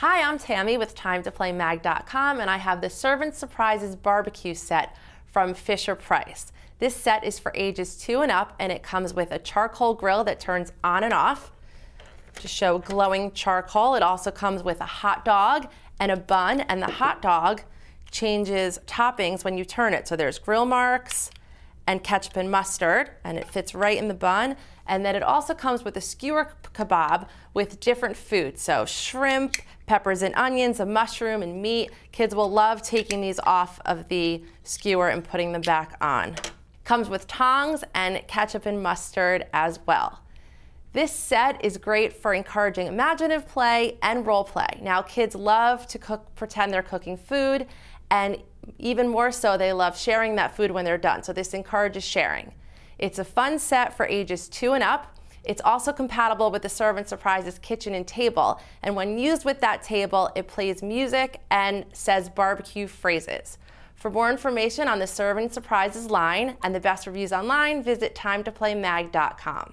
Hi, I'm Tammy with TimeToPlayMag.com and I have the Servant Surprises Barbecue Set from Fisher Price. This set is for ages two and up and it comes with a charcoal grill that turns on and off to show glowing charcoal. It also comes with a hot dog and a bun and the hot dog changes toppings when you turn it. So there's grill marks and ketchup and mustard and it fits right in the bun. And then it also comes with a skewer kebab with different food. So shrimp, peppers and onions, a mushroom and meat. Kids will love taking these off of the skewer and putting them back on. Comes with tongs and ketchup and mustard as well. This set is great for encouraging imaginative play and role play. Now kids love to cook, pretend they're cooking food and even more so they love sharing that food when they're done. So this encourages sharing. It's a fun set for ages two and up it's also compatible with the Servant Surprise's kitchen and table, and when used with that table, it plays music and says barbecue phrases. For more information on the Servant Surprises line and the best reviews online, visit timetoplaymag.com.